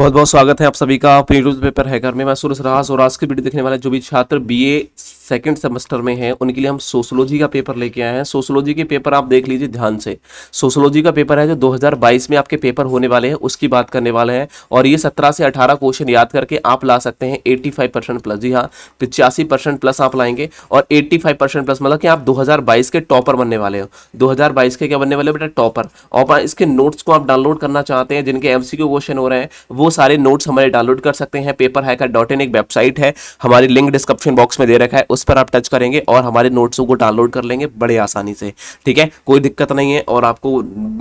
बहुत बहुत स्वागत है आप सभी का प्री यूट्यूब पेपर घर में मैं सूरज राज और आज की वीडियो देखने वाले जो भी छात्र बीए सेकेंड सेमेस्टर में है उनके लिए हम सोशोलॉजी का पेपर लेके आए हैं सोशोलॉजी के पेपर आप देख लीजिए ध्यान से सोशोलॉजी का पेपर है जो 2022 में आपके पेपर होने वाले हैं उसकी बात करने वाले हैं और ये 17 से 18 क्वेश्चन याद करके आप ला सकते हैं 85 फाइव परसेंट प्लस जी हाँ पिचासी परसेंट प्लस आप लाएंगे और 85 परसेंट प्लस मतलब कि आप 2022 के टॉपर बनने वाले हो 2022 के क्या बनने वाले बेटा टॉपर और इसके नोट्स को आप डाउनलोड करना चाहते हैं जिनके एम क्वेश्चन हो रहे हैं वो सारे नोट्स हमारे डाउनलोड कर सकते हैं पेपर हैकर एक वेबसाइट है हमारी लिंक डिस्क्रिप्शन बॉक्स में दे रखा है उस पर आप टच करेंगे और हमारे नोट्सों को डाउनलोड कर लेंगे बड़े आसानी से ठीक है कोई दिक्कत नहीं है और आपको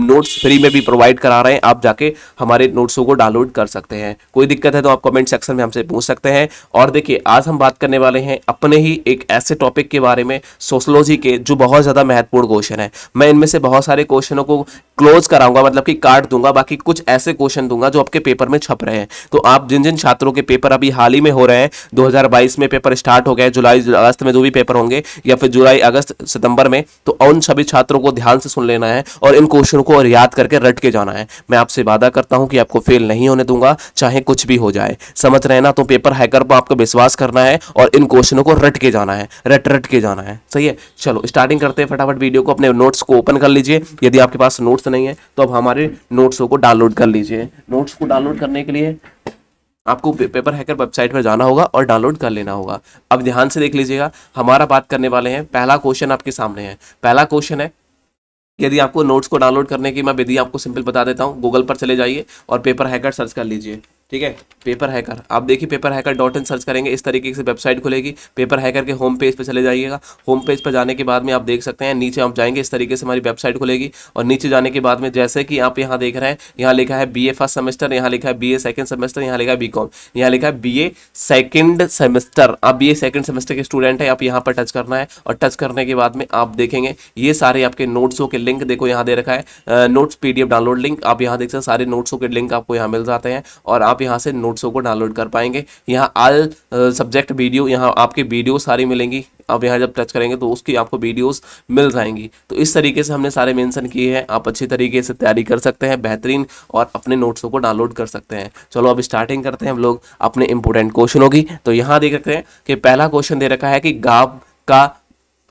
नोट्स फ्री में भी प्रोवाइड करा रहे हैं आप जाके हमारे नोट्सों को डाउनलोड कर सकते हैं कोई दिक्कत है तो आप कमेंट सेक्शन में हमसे पूछ सकते हैं और देखिए आज हम बात करने वाले हैं अपने ही एक ऐसे टॉपिक के बारे में सोशलॉजी के जो बहुत ज़्यादा महत्वपूर्ण क्वेश्चन है मैं इनमें से बहुत सारे क्वेश्चनों को क्लोज कराऊंगा मतलब कि काट दूंगा बाकी कुछ ऐसे क्वेश्चन दूंगा जो आपके पेपर में छप रहे हैं तो आप जिन जिन छात्रों के पेपर अभी हाल ही में हो रहे हैं दो में पेपर स्टार्ट हो गए जुलाई अगस्त में जो भी पेपर होंगे या फिर जुलाई अगस्त सितंबर में तो उन सभी छात्रों को ध्यान से सुन लेना है और इन क्वेश्चन को याद करके रट के जाना है मैं आपसे वादा करता हूँ कि आपको फेल नहीं होने दूंगा चाहे कुछ भी हो जाए समझ रहे ना तो पेपर हैकर पर आपको विश्वास करना है और इन क्वेश्चनों को रट के जाना है रट रट के जाना है सही है चलो स्टार्टिंग करते हैं फटाफट वीडियो को अपने नोट्स को ओपन कर लीजिए यदि आपके पास नोट्स नहीं है तो अब हमारे नोट्सों को डाउनलोड कर लीजिए नोट्स को डाउनलोड करने के लिए आपको पेपर हैकर वेबसाइट पर जाना होगा और डाउनलोड कर लेना होगा अब ध्यान से देख लीजिएगा हमारा बात करने वाले हैं पहला क्वेश्चन आपके सामने है पहला क्वेश्चन है यदि आपको नोट्स को डाउनलोड करने की मैं विधि आपको सिंपल बता देता हूँ गूगल पर चले जाइए और पेपर हैकर सर्च कर लीजिए ठीक है पेपर हैकर आप देखिए paper hacker dot in search करेंगे इस तरीके से वेबसाइट खुलेगी पेपर हैकर के होम पेज पर चले जाइएगा होम पेज पर जाने के बाद में आप देख सकते हैं नीचे आप जाएंगे इस तरीके से हमारी वेबसाइट खुलेगी और नीचे जाने के बाद में जैसे कि आप यहाँ देख रहे हैं यहाँ लिखा है बी ए फर्स्ट सेमेस्टर यहाँ लिखा है बी ए सेकेंड सेमेस्टर यहाँ लिखा है बी कॉम यहाँ लिखा है बी ए सेकेंड सेमेस्टर आप बी ए सेकेंड सेमेस्टर के स्टूडेंट हैं आप यहाँ पर टच करना है और टच करने के बाद में आप देखेंगे ये सारे आपके नोट्सों के लिंक देखो यहाँ दे रखा है नोट्स पी डाउनलोड लिंक आप यहाँ देख सकते हैं सारे नोट्सों के लिंक आपको यहाँ मिल जाते हैं और आप आप यहाँ से नोट्सों को डाउनलोड कर पाएंगे यहाँ आल सब्जेक्ट वीडियो यहाँ आपके वीडियो सारी मिलेंगी आप यहाँ जब टच करेंगे तो उसकी आपको वीडियोस मिल जाएंगी तो इस तरीके से हमने सारे मेंशन किए हैं आप अच्छी तरीके से तैयारी कर सकते हैं बेहतरीन और अपने नोट्सों को डाउनलोड कर सकते हैं चलो अब स्टार्टिंग करते हैं हम लोग अपने इंपोर्टेंट क्वेश्चनों की तो यहाँ देख सकते हैं कि पहला क्वेश्चन दे रखा है कि गाव का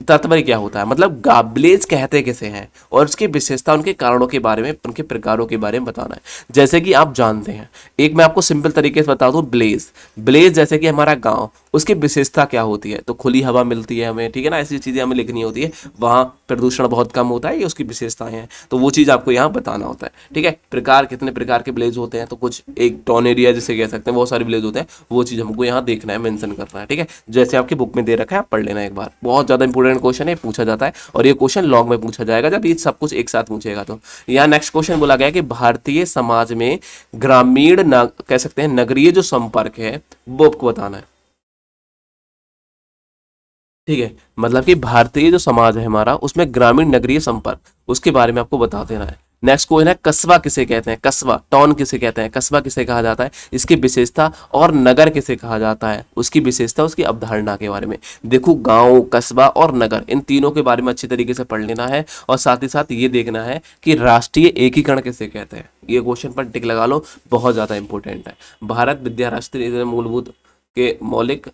तात्पर्य क्या होता है मतलब गाबलेज कहते किसे हैं और उसकी विशेषता उनके कारणों के बारे में उनके प्रकारों के बारे में बताना है जैसे कि आप जानते हैं एक मैं आपको सिंपल तरीके से बता दूँ ब्लेज ब्लेज जैसे कि हमारा गांव उसकी विशेषता क्या होती है तो खुली हवा मिलती है हमें ठीक है ना ऐसी चीज़ें हमें लिखनी होती है वहाँ प्रदूषण बहुत कम होता है ये उसकी विशेषताएं हैं तो वो चीज़ आपको यहाँ बताना होता है ठीक है प्रकार कितने प्रकार के ब्लेज होते हैं तो कुछ एक टॉन एरिया जिसे कह सकते हैं बहुत सारे ब्लेज होते हैं वो चीज़ हमको यहाँ देखना है मैंसन करना है ठीक है जैसे आपकी बुक में दे रखा है आप पढ़ लेना एक बार बहुत ज़्यादा इंपॉर्टेंट क्वेश्चन है पूछा जाता है और ये क्वेश्चन लॉन्ग में पूछा जाएगा जब ये सब कुछ एक साथ पूछेगा तो यहाँ नेक्स्ट क्वेश्चन बोला गया कि भारतीय समाज में ग्रामीण कह सकते हैं नगरीय जो संपर्क है वो आपको बताना है ठीक है मतलब कि भारतीय जो समाज है हमारा उसमें ग्रामीण नगरीय संपर्क उसके बारे में आपको बता देना है नेक्स्ट क्वेश्चन है कस्बा किसे कहते हैं कस्बा टाउन किसे कहते हैं कस्बा किसे कहा जाता है इसकी विशेषता और नगर किसे कहा जाता है उसकी विशेषता उसकी अवधारणा के बारे में देखो गांव कस्बा और नगर इन तीनों के बारे में अच्छे तरीके से पढ़ लेना है और साथ ही साथ ये देखना है कि राष्ट्रीय एकीकरण किसे कहते हैं ये क्वेश्चन पर टिक लगा लो बहुत ज़्यादा इंपॉर्टेंट है भारत विद्या राष्ट्रीय मूलभूत के मौलिक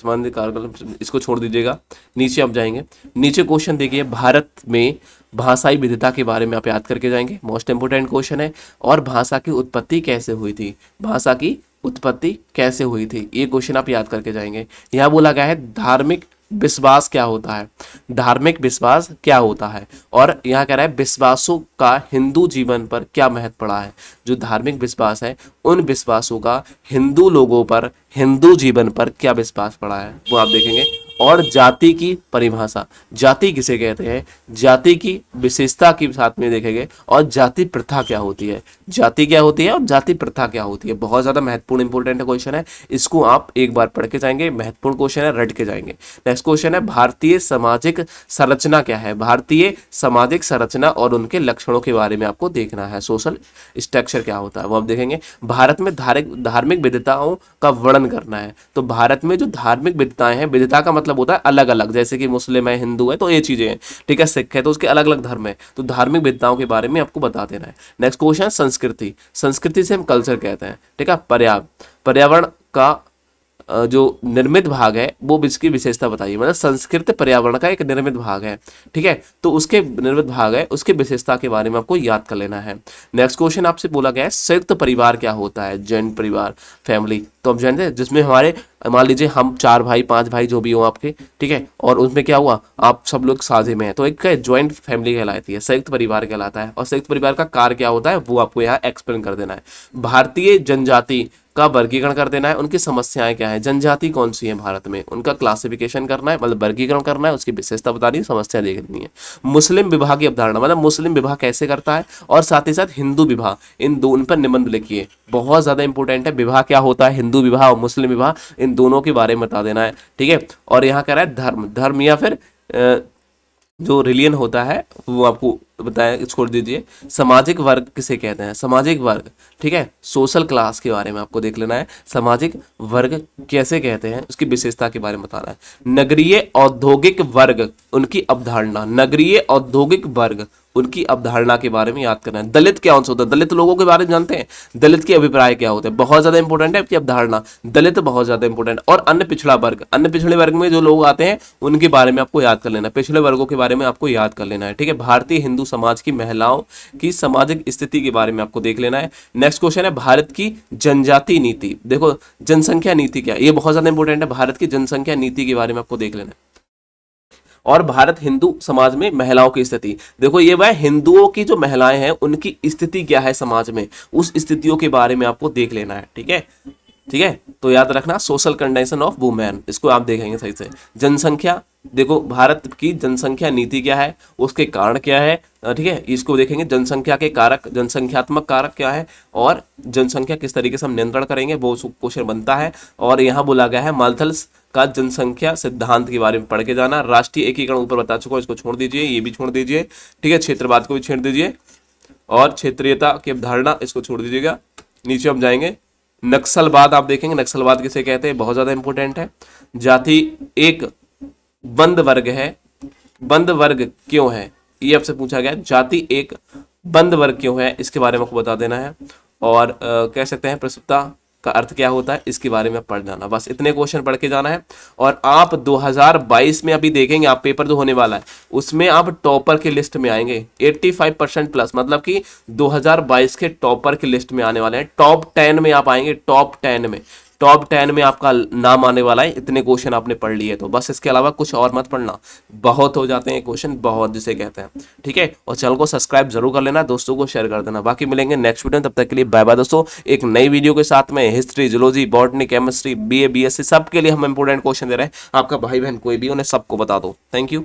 संबंधित कार्यक्रम इसको छोड़ दीजिएगा नीचे आप जाएंगे नीचे क्वेश्चन देखिए भारत में भाषाई विधता के बारे में आप याद करके जाएंगे मोस्ट इंपोर्टेंट क्वेश्चन है और भाषा की उत्पत्ति कैसे हुई थी भाषा की उत्पत्ति कैसे हुई थी ये क्वेश्चन आप याद करके जाएंगे यहाँ बोला गया है धार्मिक विश्वास क्या होता है धार्मिक विश्वास क्या होता है और यहाँ कह रहा है विश्वासों का हिंदू जीवन पर क्या महत्व पड़ा है जो धार्मिक विश्वास है उन विश्वासों का हिंदू लोगों पर हिंदू जीवन पर क्या विश्वास पड़ा है वो आप देखेंगे और जाति की परिभाषा जाति किसे कहते हैं जाति की विशेषता के साथ में देखेंगे और जाति प्रथा क्या होती है जाति क्या होती है और जाति प्रथा क्या होती है बहुत ज़्यादा महत्वपूर्ण इंपॉर्टेंट क्वेश्चन है इसको आप एक बार पढ़ के जाएंगे महत्वपूर्ण क्वेश्चन है रट के जाएंगे नेक्स्ट क्वेश्चन है भारतीय सामाजिक संरचना क्या है भारतीय सामाजिक संरचना और उनके लक्षणों के बारे में आपको देखना है सोशल स्ट्रक्चर क्या होता है वो आप देखेंगे भारत में धार्मिक विधताओं का वर्णन करना है तो भारत में जो धार्मिक विधताएं हैं विधता का मतलब मतलब होता है अलग अलग जैसे कि मुस्लिम है हिंदू है तो ये चीज़ें हैं ठीक है सिख है तो उसके अलग अलग धर्म है तो धार्मिक भिन्नताओं के बारे में आपको बता देना है नेक्स्ट क्वेश्चन संस्कृति संस्कृति से हम कल्चर कहते हैं ठीक है पर्याप्त पर्यावरण का जो निर्मित भाग है वो इसकी विशेषता बताइए मतलब संस्कृत पर्यावरण का एक निर्मित भाग है ठीक है तो उसके निर्मित भाग है उसके विशेषता के बारे में आपको याद कर लेना है नेक्स्ट क्वेश्चन आपसे बोला गया है संयुक्त परिवार क्या होता है जैन परिवार फैमिली तो आप जानते हैं जिसमें हमारे मान लीजिए हम चार भाई पांच भाई जो भी हो आपके ठीक है और उसमें क्या हुआ आप सब लोग साझे में हैं तो एक ज्वाइंट फैमिली कहलाती है संयुक्त परिवार कहलाता है और संयुक्त परिवार का कार्य क्या होता है वो आपको यहाँ एक्सप्लेन कर देना है भारतीय जनजाति का वर्गीकरण कर देना है उनकी समस्याएं क्या है जनजाति कौन सी है भारत में उनका क्लासिफिकेशन करना है मतलब वर्गीकरण करना है उसकी विशेषता बतानी है समस्या देखनी है मुस्लिम विभाग की अवधारणा मतलब मुस्लिम विभाग कैसे करता है और साथ ही साथ हिंदू विभाग इन दो उन पर निबंध लिखिए बहुत ज़्यादा इंपॉर्टेंट है विवाह क्या होता है हिंदू विवाह और मुस्लिम विवाह इन दोनों के बारे में बता देना है ठीक है और यहाँ कह रहा है धर्म धर्म या फिर जो रिलीजन होता है वो आपको तो बताया छोड़ दीजिए सामाजिक वर्ग किसे कहते हैं सामाजिक वर्ग ठीक है सोशल क्लास के बारे में आपको देख लेना है सामाजिक वर्ग कैसे कहते हैं उसकी विशेषता के बारे में बताना है नगरीय औद्योगिक वर्ग उनकी अवधारणा नगरीय औद्योगिक वर्ग उनकी अवधारणा के बारे में याद करना है दलित क्या आंसर होता है दलित लोगों के बारे में जानते हैं दलित के अभिप्राय क्या होते हैं बहुत ज़्यादा इंपॉर्टेंट है आपकी अवधारणा दलित बहुत ज़्यादा इंपॉर्टेंट और अन्य पिछड़ा वर्ग अन्य पिछड़े वर्ग में जो लोग आते हैं उनके बारे में आपको याद कर लेना पिछड़े वर्गों के बारे में आपको याद कर लेना है ठीक है भारतीय हिंदू समाज की महिलाओं की सामाजिक स्थिति के बारे में आपको देख लेना है नेक्स्ट क्वेश्चन है भारत की जनजाति नीति देखो जनसंख्या नीति क्या ये बहुत ज्यादा इंपॉर्टेंट है भारत की जनसंख्या नीति के बारे में आपको देख लेना है और भारत हिंदू समाज में महिलाओं की स्थिति देखो ये वह हिंदुओं की जो महिलाएं हैं उनकी स्थिति क्या है समाज में उस स्थितियों के बारे में आपको देख लेना है ठीक है ठीक है तो याद रखना सोशल कंडीशन ऑफ वुमेन इसको आप देखेंगे सही से जनसंख्या देखो भारत की जनसंख्या नीति क्या है उसके कारण क्या है ठीक है इसको देखेंगे जनसंख्या के कारक जनसंख्यात्मक कारक क्या है और जनसंख्या किस तरीके से हम नियंत्रण करेंगे वो क्वेश्चन बनता है और यहाँ बोला गया है मालथल्स का जनसंख्या सिद्धांत के बारे में पढ़ के जाना राष्ट्रीय एकीकरण ऊपर बता चुका हूँ इसको छोड़ दीजिए ये भी छोड़ दीजिए ठीक है क्षेत्रवाद को भी छेड़ दीजिए और क्षेत्रीयता की अवधारणा इसको छोड़ दीजिएगा नीचे हम जाएंगे नक्सलवाद आप देखेंगे नक्सलवाद किसे कहते हैं बहुत ज़्यादा इंपॉर्टेंट है जाति एक बंद वर्ग है बंद वर्ग क्यों है ये आपसे पूछा गया जाति एक बंद वर्ग क्यों है इसके बारे में आपको बता देना है और आ, कह सकते हैं प्रसुप्ता का अर्थ क्या होता है इसके बारे में पढ़ जाना बस इतने क्वेश्चन पढ़ के जाना है और आप 2022 में अभी देखेंगे आप पेपर जो तो होने वाला है उसमें आप टॉपर के लिस्ट में आएंगे 85 परसेंट प्लस मतलब कि 2022 के टॉपर के लिस्ट में आने वाले हैं टॉप टेन में आप आएंगे टॉप टेन में टॉप टेन में आपका नाम आने वाला है इतने क्वेश्चन आपने पढ़ लिए तो बस इसके अलावा कुछ और मत पढ़ना बहुत हो जाते हैं क्वेश्चन बहुत जिसे कहते हैं ठीक है और चैनल को सब्सक्राइब जरूर कर लेना दोस्तों को शेयर कर देना बाकी मिलेंगे नेक्स्ट वीडियो तब तक के लिए बाय बाय दोस्तों एक नई वीडियो के साथ में history zoology botany chemistry B A B S C सबके लिए हम इंपोर्टेंट क्वेश्चन दे रहे हैं आपका भाई बहन कोई भी उन्हें सबको बता दो थैंक यू